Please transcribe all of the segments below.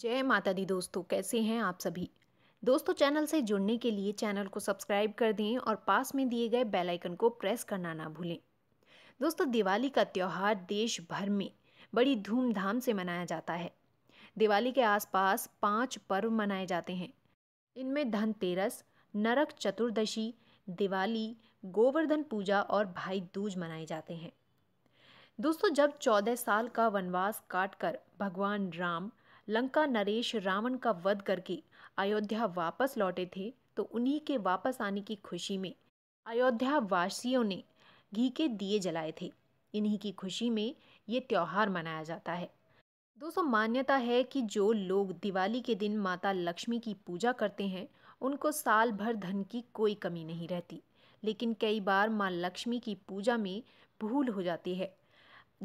जय माता दी दोस्तों कैसे हैं आप सभी दोस्तों चैनल से जुड़ने के लिए चैनल को सब्सक्राइब कर दें और पास में दिए गए बेल आइकन को प्रेस करना ना भूलें दोस्तों दिवाली का त्यौहार देश भर में बड़ी धूमधाम से मनाया जाता है दिवाली के आसपास पांच पर्व मनाए जाते हैं इनमें धनतेरस नरक चतुर्दशी दिवाली गोवर्धन पूजा और भाई दूज मनाए जाते हैं दोस्तों जब चौदह साल का वनवास काटकर भगवान राम लंका नरेश रावण का वध करके अयोध्या वापस लौटे थे तो उन्हीं के वापस आने की खुशी में अयोध्या वासियों ने घी के दिए जलाए थे इन्हीं की खुशी में ये त्यौहार मनाया जाता है दोस्तों मान्यता है कि जो लोग दिवाली के दिन माता लक्ष्मी की पूजा करते हैं उनको साल भर धन की कोई कमी नहीं रहती लेकिन कई बार माँ लक्ष्मी की पूजा में भूल हो जाती है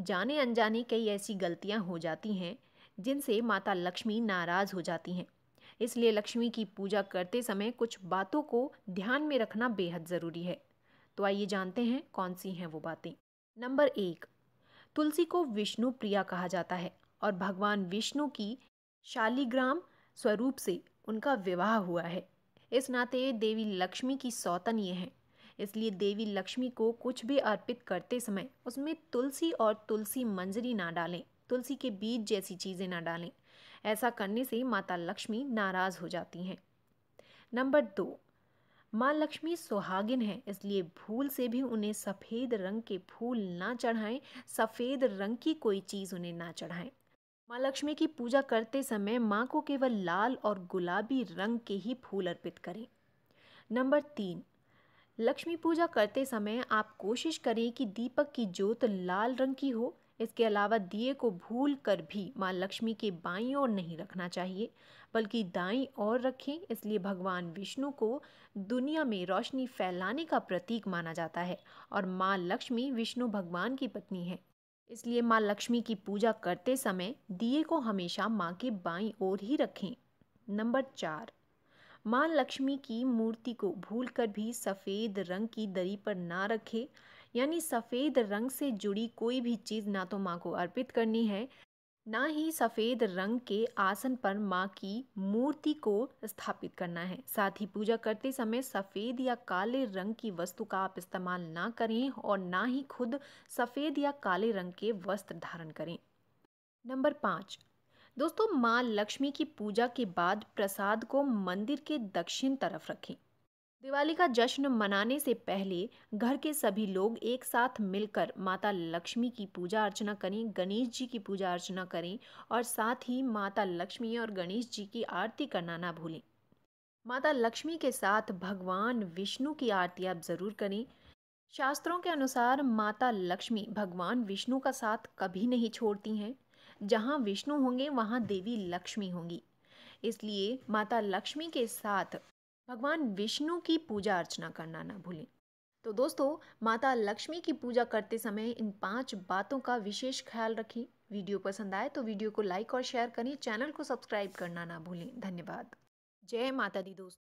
जाने अनजाने कई ऐसी गलतियाँ हो जाती हैं जिनसे माता लक्ष्मी नाराज हो जाती हैं इसलिए लक्ष्मी की पूजा करते समय कुछ बातों को ध्यान में रखना बेहद ज़रूरी है तो आइए जानते हैं कौन सी हैं वो बातें नंबर एक तुलसी को विष्णु प्रिया कहा जाता है और भगवान विष्णु की शालिग्राम स्वरूप से उनका विवाह हुआ है इस नाते देवी लक्ष्मी की सौतन ये हैं इसलिए देवी लक्ष्मी को कुछ भी अर्पित करते समय उसमें तुलसी और तुलसी मंजरी ना डालें तुलसी के बीज जैसी चीज़ें ना डालें ऐसा करने से माता लक्ष्मी नाराज़ हो जाती हैं नंबर दो माँ लक्ष्मी सुहागिन है इसलिए भूल से भी उन्हें सफ़ेद रंग के फूल ना चढ़ाएं सफ़ेद रंग की कोई चीज़ उन्हें ना चढ़ाएं माँ लक्ष्मी की पूजा करते समय माँ को केवल लाल और गुलाबी रंग के ही फूल अर्पित करें नंबर तीन लक्ष्मी पूजा करते समय आप कोशिश करें कि दीपक की ज्योत लाल रंग की हो इसके अलावा दिए को भूल कर भी माँ लक्ष्मी के बाई ओर नहीं रखना चाहिए बल्कि दाई ओर रखें इसलिए भगवान विष्णु को दुनिया में रोशनी फैलाने का प्रतीक माना जाता है और माँ लक्ष्मी विष्णु भगवान की पत्नी है इसलिए माँ लक्ष्मी की पूजा करते समय दिए को हमेशा माँ के बाई ओर ही रखें नंबर चार माँ लक्ष्मी की मूर्ति को कर भी सफ़ेद रंग की दरी पर ना रखें यानी सफ़ेद रंग से जुड़ी कोई भी चीज़ ना तो माँ को अर्पित करनी है ना ही सफ़ेद रंग के आसन पर माँ की मूर्ति को स्थापित करना है साथ ही पूजा करते समय सफ़ेद या काले रंग की वस्तु का आप इस्तेमाल ना करें और ना ही खुद सफ़ेद या काले रंग के वस्त्र धारण करें नंबर पाँच दोस्तों माँ लक्ष्मी की पूजा के बाद प्रसाद को मंदिर के दक्षिण तरफ रखें दिवाली का जश्न मनाने से पहले घर के सभी लोग एक साथ मिलकर माता लक्ष्मी की पूजा अर्चना करें गणेश जी की पूजा अर्चना करें और साथ ही माता लक्ष्मी और गणेश जी की आरती करना ना भूलें माता लक्ष्मी के साथ भगवान विष्णु की आरती आप ज़रूर करें शास्त्रों के अनुसार माता लक्ष्मी भगवान विष्णु का साथ कभी नहीं छोड़ती हैं जहाँ विष्णु होंगे वहाँ देवी लक्ष्मी होंगी इसलिए माता लक्ष्मी के साथ भगवान विष्णु की पूजा अर्चना करना ना भूलें तो दोस्तों माता लक्ष्मी की पूजा करते समय इन पांच बातों का विशेष ख्याल रखें वीडियो पसंद आए तो वीडियो को लाइक और शेयर करें चैनल को सब्सक्राइब करना ना भूलें धन्यवाद जय माता दी दोस्तों